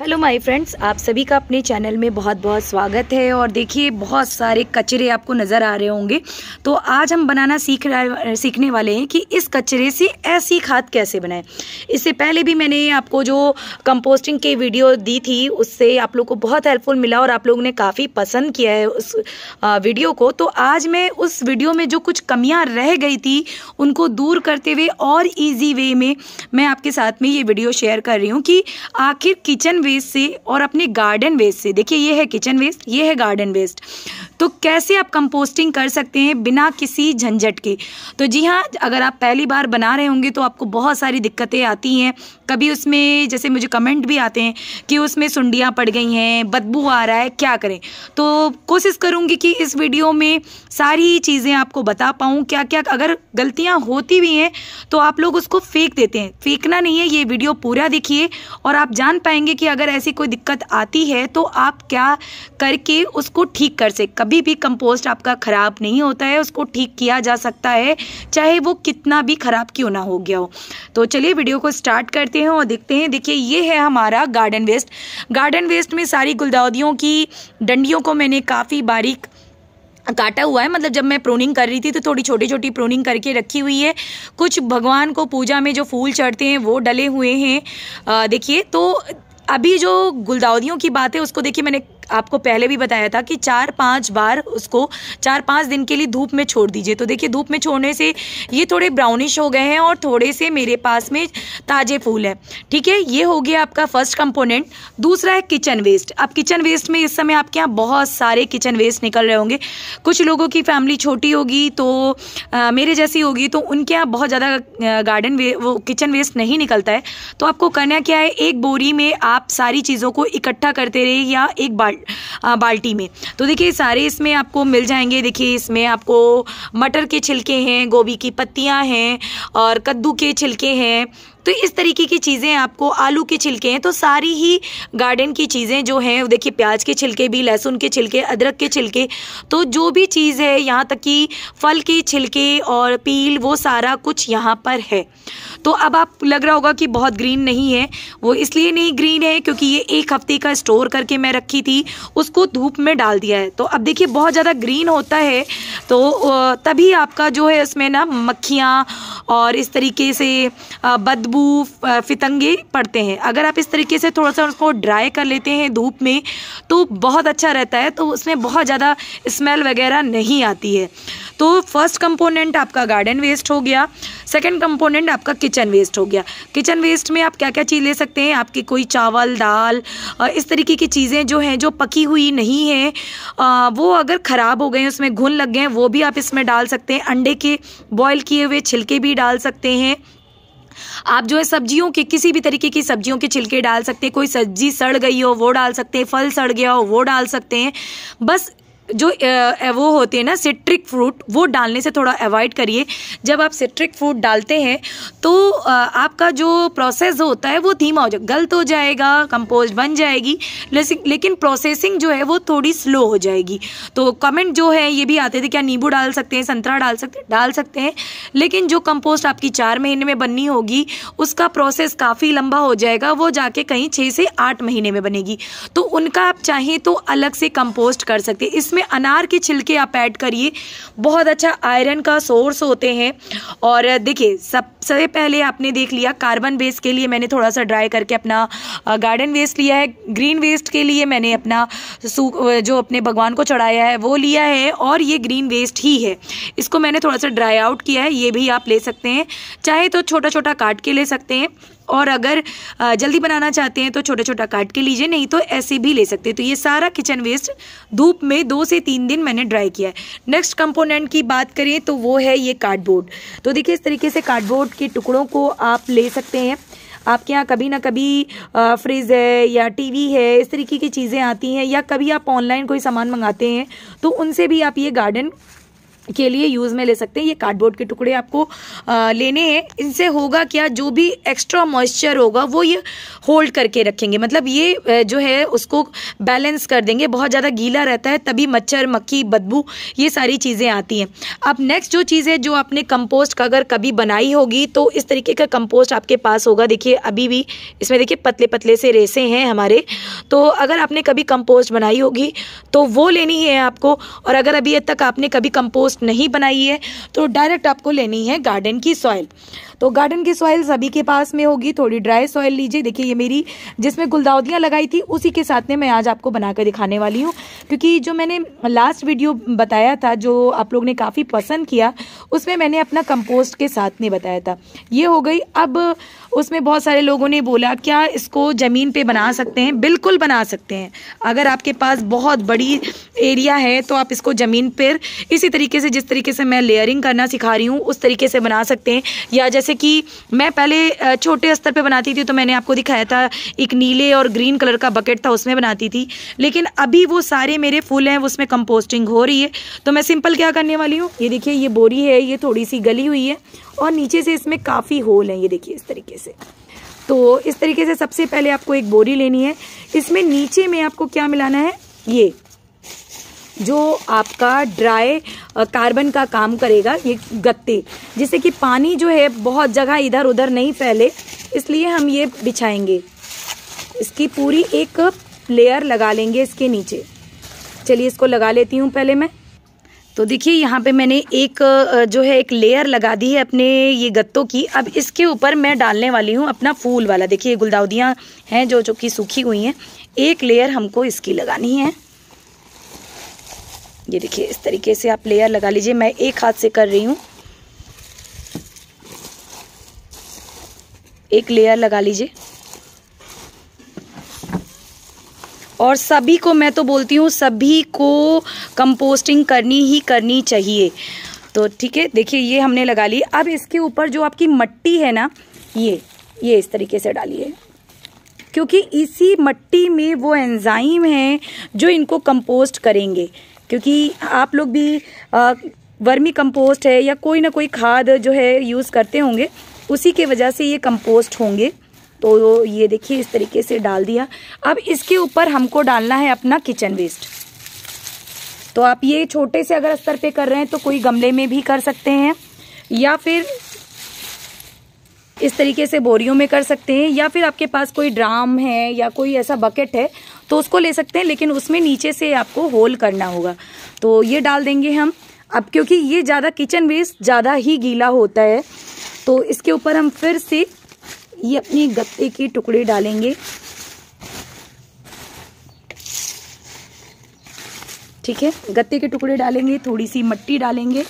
hello my friends आप सभी का अपने चैनल में बहुत बहुत स्वागत है और देखिए बहुत सारे कचरे आपको नज़र आ रहे होंगे तो आज हम बनाना सीख सीखने वाले हैं कि इस कचरे से ऐसी खाद कैसे बनाएं इससे पहले भी मैंने आपको जो कंपोस्टिंग के वीडियो दी थी उससे आप लोग को बहुत हेल्पफुल मिला और आप लोगों ने काफ़ी पसंद किया है उस वीडियो को तो आज मैं उस वीडियो में जो कुछ कमियाँ रह गई थी उनको दूर करते हुए और ईजी वे में मैं आपके साथ में ये वीडियो शेयर कर रही हूँ कि आखिर किचन वेस्ट से और अपने गार्डन वेस्ट से देखिए ये है किचन वेस्ट ये है गार्डन वेस्ट तो कैसे आप कंपोस्टिंग कर सकते हैं बिना किसी झंझट के तो जी हाँ अगर आप पहली बार बना रहे होंगे तो आपको बहुत सारी दिक्कतें आती हैं कभी उसमें जैसे मुझे कमेंट भी आते हैं कि उसमें सुंडियाँ पड़ गई हैं बदबू आ रहा है क्या करें तो कोशिश करूँगी कि इस वीडियो में सारी चीज़ें आपको बता पाऊँ क्या क्या अगर गलतियाँ होती भी हैं तो आप लोग उसको फेंक देते हैं फेंकना नहीं है ये वीडियो पूरा देखिए और आप जान पाएंगे कि अगर ऐसी कोई दिक्कत आती है तो आप क्या करके उसको ठीक कर सके कभी भी कंपोस्ट आपका ख़राब नहीं होता है उसको ठीक किया जा सकता है चाहे वो कितना भी ख़राब क्यों ना हो गया हो तो चलिए वीडियो को स्टार्ट करते हैं और देखते हैं देखिए ये है हमारा गार्डन वेस्ट गार्डन वेस्ट में सारी गुलदाउदियों की डंडियों को मैंने काफ़ी बारीक काटा हुआ है मतलब जब मैं प्रोनिंग कर रही थी तो थोड़ी छोटी छोटी प्रोनिंग करके रखी हुई है कुछ भगवान को पूजा में जो फूल चढ़ते हैं वो डले हुए हैं देखिए तो अभी जो गुलदाउदियों की बात है उसको देखिए मैंने आपको पहले भी बताया था कि चार पाँच बार उसको चार पाँच दिन के लिए धूप में छोड़ दीजिए तो देखिए धूप में छोड़ने से ये थोड़े ब्राउनिश हो गए हैं और थोड़े से मेरे पास में ताज़े फूल है ठीक है ये हो गया आपका फर्स्ट कंपोनेंट दूसरा है किचन वेस्ट अब किचन वेस्ट में इस समय आपके यहाँ बहुत सारे किचन वेस्ट निकल रहे होंगे कुछ लोगों की फैमिली छोटी होगी तो आ, मेरे जैसी होगी तो उनके यहाँ बहुत ज़्यादा गार्डन वे वो किचन वेस्ट नहीं निकलता है तो आपको करना क्या है एक बोरी में आप सारी चीज़ों को इकट्ठा करते रहिए या एक बाट बाल्टी में तो देखिए सारे इसमें आपको मिल जाएंगे देखिए इसमें आपको मटर के छिलके हैं गोभी की पत्तियाँ हैं और कद्दू के छिलके हैं तो इस तरीके की चीज़ें आपको आलू के छिलके हैं तो सारी ही गार्डन की चीज़ें जो हैं देखिए प्याज के छिलके भी लहसुन के छिलके अदरक के छिलके तो जो भी चीज़ है यहाँ तक कि फल के छिलके और पील वो सारा कुछ यहाँ पर है तो अब आप लग रहा होगा कि बहुत ग्रीन नहीं है वो इसलिए नहीं ग्रीन है क्योंकि ये एक हफ्ते का स्टोर करके मैं रखी थी उसको धूप में डाल दिया है तो अब देखिए बहुत ज़्यादा ग्रीन होता है तो तभी आपका जो है इसमें ना मक्खियाँ और इस तरीके से बदबू फितंगे पड़ते हैं अगर आप इस तरीके से थोड़ा सा उसको ड्राई कर लेते हैं धूप में तो बहुत अच्छा रहता है तो उसमें बहुत ज़्यादा स्मेल वगैरह नहीं आती है तो फर्स्ट कंपोनेंट आपका गार्डन वेस्ट हो गया सेकंड कंपोनेंट आपका किचन वेस्ट हो गया किचन वेस्ट में आप क्या क्या चीज़ ले सकते हैं आपकी कोई चावल दाल इस तरीके की चीज़ें जो हैं जो पकी हुई नहीं हैं वो अगर ख़राब हो गए उसमें घुन लग गए वो भी आप इसमें डाल सकते हैं अंडे के बॉयल किए हुए छिलके भी भी डाल सकते हैं आप जो है सब्जियों के किसी भी तरीके की सब्जियों के छिलके डाल सकते हैं कोई सब्जी सड़ गई हो वो डाल सकते हैं फल सड़ गया हो वो डाल सकते हैं बस जो वो होते हैं ना सिट्रिक फ्रूट वो डालने से थोड़ा अवॉइड करिए जब आप सिट्रिक फ्रूट डालते हैं तो आपका जो प्रोसेस होता है वो धीमा हो जाएगा गलत हो जाएगा कंपोज बन जाएगी लेकिन प्रोसेसिंग जो है वो थोड़ी स्लो हो जाएगी तो कमेंट जो है ये भी आते थे क्या नींबू डाल सकते हैं संतरा डाल सकते हैं डाल सकते हैं लेकिन जो कंपोस्ट आपकी चार महीने में बननी होगी उसका प्रोसेस काफ़ी लंबा हो जाएगा वो जाके कहीं छः से आठ महीने में बनेगी तो उनका आप चाहें तो अलग से कंपोस्ट कर सकते हैं इस इसमें अनार के छिलके आप ऐड करिए बहुत अच्छा आयरन का सोर्स होते हैं और देखिए सबसे पहले आपने देख लिया कार्बन वेस्ट के लिए मैंने थोड़ा सा ड्राई करके अपना गार्डन वेस्ट लिया है ग्रीन वेस्ट के लिए मैंने अपना जो अपने भगवान को चढ़ाया है वो लिया है और ये ग्रीन वेस्ट ही है इसको मैंने थोड़ा सा ड्राई आउट किया है ये भी आप ले सकते हैं चाहे तो छोटा छोटा काट के ले सकते हैं और अगर जल्दी बनाना चाहते हैं तो छोटा छोटा काट के लीजिए नहीं तो ऐसे भी ले सकते तो ये सारा किचन वेस्ट धूप में दो से तीन दिन मैंने ड्राई किया है नेक्स्ट कंपोनेंट की बात करें तो वो है ये कार्डबोर्ड तो देखिए इस तरीके से कार्डबोर्ड के टुकड़ों को आप ले सकते हैं आपके यहाँ कभी ना कभी फ्रिज है या टीवी है इस तरीके की चीज़ें आती हैं या कभी आप ऑनलाइन कोई सामान मंगाते हैं तो उनसे भी आप ये गार्डन के लिए यूज़ में ले सकते हैं ये कार्डबोर्ड के टुकड़े आपको आ, लेने हैं इनसे होगा क्या जो भी एक्स्ट्रा मॉइस्चर होगा वो ये होल्ड करके रखेंगे मतलब ये जो है उसको बैलेंस कर देंगे बहुत ज़्यादा गीला रहता है तभी मच्छर मक्खी बदबू ये सारी चीज़ें आती हैं अब नेक्स्ट जो चीज़ है जो आपने कंपोस्ट का अगर कभी बनाई होगी तो इस तरीके का कंपोस्ट आपके पास होगा देखिए अभी भी इसमें देखिए पतले पतले से रेसे हैं हमारे तो अगर आपने कभी कंपोस्ट बनाई होगी तो वो लेनी है आपको और अगर अभी तक आपने कभी कंपोस्ट कंपोस्ट नहीं बनाई है तो डायरेक्ट आपको लेनी है गार्डन की सॉइल तो गार्डन की सॉइल सभी के पास में होगी थोड़ी ड्राई सॉइल लीजिए देखिए ये मेरी जिसमें गुलदाउदियाँ लगाई थी उसी के साथ में मैं आज आपको बनाकर दिखाने वाली हूँ क्योंकि जो मैंने लास्ट वीडियो बताया था जो आप लोग ने काफ़ी पसंद किया उसमें मैंने अपना कंपोस्ट के साथ में बताया था ये हो गई अब उसमें बहुत सारे लोगों ने बोला क्या इसको ज़मीन पे बना सकते हैं बिल्कुल बना सकते हैं अगर आपके पास बहुत बड़ी एरिया है तो आप इसको ज़मीन पर इसी तरीके से जिस तरीके से मैं लेयरिंग करना सिखा रही हूँ उस तरीके से बना सकते हैं या जैसे कि मैं पहले छोटे स्तर पे बनाती थी तो मैंने आपको दिखाया था एक नीले और ग्रीन कलर का बकेट था उसमें बनाती थी लेकिन अभी वो सारे मेरे फूल हैं उसमें कंपोस्टिंग हो रही है तो मैं सिंपल क्या करने वाली हूँ ये देखिए ये बोरी है ये थोड़ी सी गली हुई है और नीचे से इसमें काफ़ी होल हैं ये देखिए इस तरीके से तो इस तरीके से सबसे पहले आपको एक बोरी लेनी है इसमें नीचे में आपको क्या मिलाना है ये जो आपका ड्राई कार्बन का काम करेगा ये गत्ते जिससे कि पानी जो है बहुत जगह इधर उधर नहीं फैले इसलिए हम ये बिछाएंगे इसकी पूरी एक लेयर लगा लेंगे इसके नीचे चलिए इसको लगा लेती हूँ पहले मैं तो देखिए यहाँ पे मैंने एक जो है एक लेयर लगा दी है अपने ये गत्तों की अब इसके ऊपर मैं डालने वाली हूँ अपना फूल वाला देखिए गुलदाउदियाँ हैं जो जो कि सूखी हुई हैं एक लेयर हमको इसकी लगानी है ये देखिए इस तरीके से आप लेयर लगा लीजिए मैं एक हाथ से कर रही हूँ एक लेयर लगा लीजिए और सभी को मैं तो बोलती हूँ सभी को कंपोस्टिंग करनी ही करनी चाहिए तो ठीक है देखिए ये हमने लगा ली अब इसके ऊपर जो आपकी मट्टी है ना ये ये इस तरीके से डालिए क्योंकि इसी मट्टी में वो एंजाइम हैं जो इनको कंपोस्ट करेंगे क्योंकि आप लोग भी आ, वर्मी कंपोस्ट है या कोई ना कोई खाद जो है यूज़ करते होंगे उसी के वजह से ये कंपोस्ट होंगे तो ये देखिए इस तरीके से डाल दिया अब इसके ऊपर हमको डालना है अपना किचन वेस्ट तो आप ये छोटे से अगर स्तर पे कर रहे हैं तो कोई गमले में भी कर सकते हैं या फिर इस तरीके से बोरियों में कर सकते हैं या फिर आपके पास कोई ड्राम है या कोई ऐसा बकेट है तो उसको ले सकते हैं लेकिन उसमें नीचे से आपको होल करना होगा तो ये डाल देंगे हम अब क्योंकि ये ज़्यादा किचन वेस्ट ज़्यादा ही गीला होता है तो इसके ऊपर हम फिर से ये अपने गत्ते के टुकड़े डालेंगे ठीक है गत्ते के टुकड़े डालेंगे थोड़ी सी मट्टी डालेंगे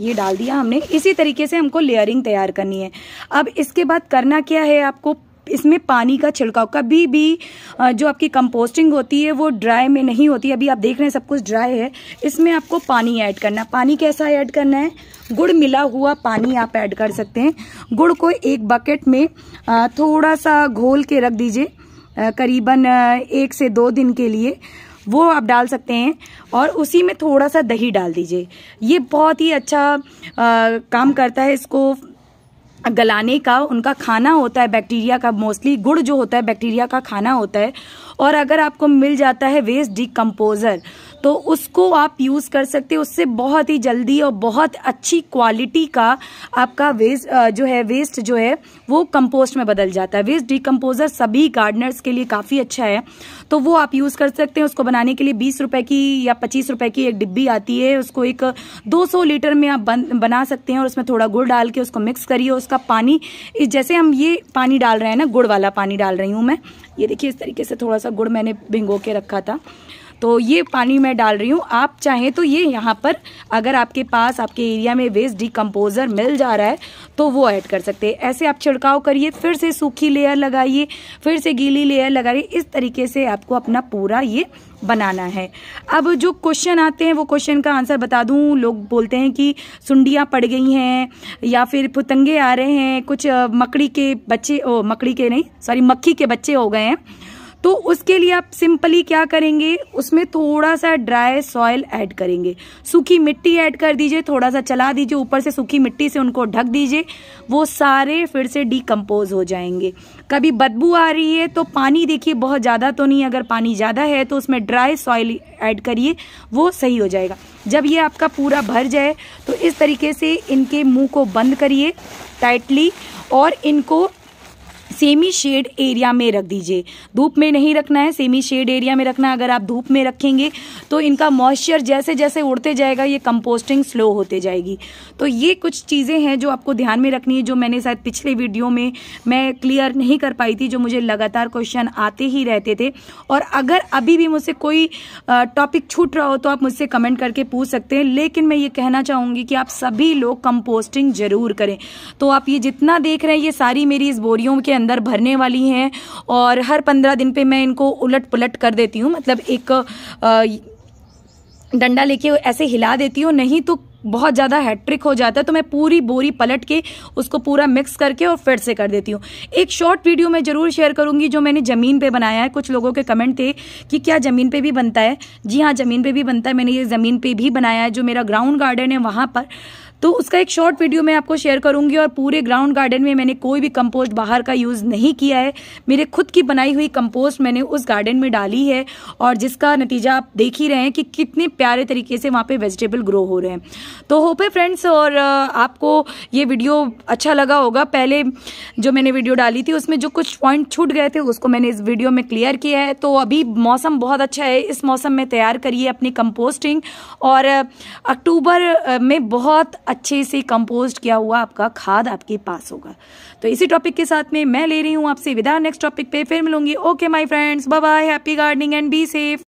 ये डाल दिया हमने इसी तरीके से हमको लेयरिंग तैयार करनी है अब इसके बाद करना क्या है आपको इसमें पानी का छिड़काव कभी भी जो आपकी कंपोस्टिंग होती है वो ड्राई में नहीं होती अभी आप देख रहे हैं सब कुछ ड्राई है इसमें आपको पानी ऐड करना पानी कैसा ऐड करना है गुड़ मिला हुआ पानी आप ऐड कर सकते हैं गुड़ को एक बकेट में थोड़ा सा घोल के रख दीजिए करीबन एक से दो दिन के लिए वो आप डाल सकते हैं और उसी में थोड़ा सा दही डाल दीजिए ये बहुत ही अच्छा आ, काम करता है इसको गलाने का उनका खाना होता है बैक्टीरिया का मोस्टली गुड़ जो होता है बैक्टीरिया का खाना होता है और अगर आपको मिल जाता है वेस्ट डिकम्पोज़र तो उसको आप यूज़ कर सकते हैं उससे बहुत ही जल्दी और बहुत अच्छी क्वालिटी का आपका वेस्ट जो है वेस्ट जो है वो कंपोस्ट में बदल जाता है वेस्ट डिकम्पोजर सभी गार्डनर्स के लिए काफ़ी अच्छा है तो वो आप यूज़ कर सकते हैं उसको बनाने के लिए बीस रुपये की या पच्चीस रुपये की एक डिब्बी आती है उसको एक दो लीटर में आप बन, बना सकते हैं और उसमें थोड़ा गुड़ डाल के उसको मिक्स करिए उसका पानी जैसे हम ये पानी डाल रहे हैं ना गुड़ वाला पानी डाल रही हूँ मैं ये देखिए इस तरीके से थोड़ा सा गुड़ मैंने भिंगो के रखा था तो ये पानी मैं डाल रही हूँ आप चाहें तो ये यहाँ पर अगर आपके पास आपके एरिया में वेस्ट डिकम्पोज़र मिल जा रहा है तो वो ऐड कर सकते हैं ऐसे आप छिड़काव करिए फिर से सूखी लेयर लगाइए फिर से गीली लेयर लगाइए इस तरीके से आपको अपना पूरा ये बनाना है अब जो क्वेश्चन आते हैं वो क्वेश्चन का आंसर बता दूं लोग बोलते हैं कि सुंडियाँ पड़ गई हैं या फिर पुतंगे आ रहे हैं कुछ मकड़ी के बच्चे ओ मकड़ी के नहीं सॉरी मक्खी के बच्चे हो गए हैं तो उसके लिए आप सिंपली क्या करेंगे उसमें थोड़ा सा ड्राई सॉइल ऐड करेंगे सूखी मिट्टी ऐड कर दीजिए थोड़ा सा चला दीजिए ऊपर से सूखी मिट्टी से उनको ढक दीजिए वो सारे फिर से डिकम्पोज हो जाएंगे कभी बदबू आ रही है तो पानी देखिए बहुत ज़्यादा तो नहीं अगर पानी ज़्यादा है तो उसमें ड्राई सॉइल ऐड करिए वो सही हो जाएगा जब ये आपका पूरा भर जाए तो इस तरीके से इनके मुंह को बंद करिए टाइटली और इनको सेमी शेड एरिया में रख दीजिए धूप में नहीं रखना है सेमी शेड एरिया में रखना अगर आप धूप में रखेंगे तो इनका मॉइस्चर जैसे जैसे उड़ते जाएगा ये कंपोस्टिंग स्लो होते जाएगी तो ये कुछ चीज़ें हैं जो आपको ध्यान में रखनी है जो मैंने शायद पिछले वीडियो में मैं क्लियर नहीं कर पाई थी जो मुझे लगातार क्वेश्चन आते ही रहते थे और अगर अभी भी मुझसे कोई टॉपिक छूट रहा हो तो आप मुझसे कमेंट करके पूछ सकते हैं लेकिन मैं ये कहना चाहूँगी कि आप सभी लोग कंपोस्टिंग जरूर करें तो आप ये जितना देख रहे हैं ये सारी मेरी इस बोरियों के अंदर अंदर भरने वाली हैं और हर पंद्रह दिन पे मैं इनको उलट पुलट कर देती हूँ मतलब एक डंडा लेके ऐसे हिला देती हूँ नहीं तो बहुत ज़्यादा हैट्रिक हो जाता है तो मैं पूरी बोरी पलट के उसको पूरा मिक्स करके और फिर से कर देती हूँ एक शॉर्ट वीडियो मैं ज़रूर शेयर करूँगी जो मैंने ज़मीन पे बनाया है कुछ लोगों के कमेंट थे कि क्या ज़मीन पे भी बनता है जी हाँ ज़मीन पे भी बनता है मैंने ये ज़मीन पे भी बनाया है जो मेरा ग्राउंड गार्डन है वहाँ पर तो उसका एक शॉर्ट वीडियो मैं आपको शेयर करूंगी और पूरे ग्राउंड गार्डन में मैंने कोई भी कंपोस्ट बाहर का यूज़ नहीं किया है मेरे खुद की बनाई हुई कंपोस्ट मैंने उस गार्डन में डाली है और जिसका नतीजा आप देख ही रहे हैं कि कितने प्यारे तरीके से वहाँ पर वेजिटेबल ग्रो हो रहे हैं तो होप है फ्रेंड्स और आपको ये वीडियो अच्छा लगा होगा पहले जो मैंने वीडियो डाली थी उसमें जो कुछ पॉइंट छूट गए थे उसको मैंने इस वीडियो में क्लियर किया है तो अभी मौसम बहुत अच्छा है इस मौसम में तैयार करिए अपनी कंपोस्टिंग और अक्टूबर में बहुत अच्छे से कंपोस्ट किया हुआ आपका खाद आपके पास होगा तो इसी टॉपिक के साथ में मैं ले रही हूँ आपसे विदा नेक्स्ट टॉपिक पे फिर मिलूंगी okay my friends bye bye happy gardening and be safe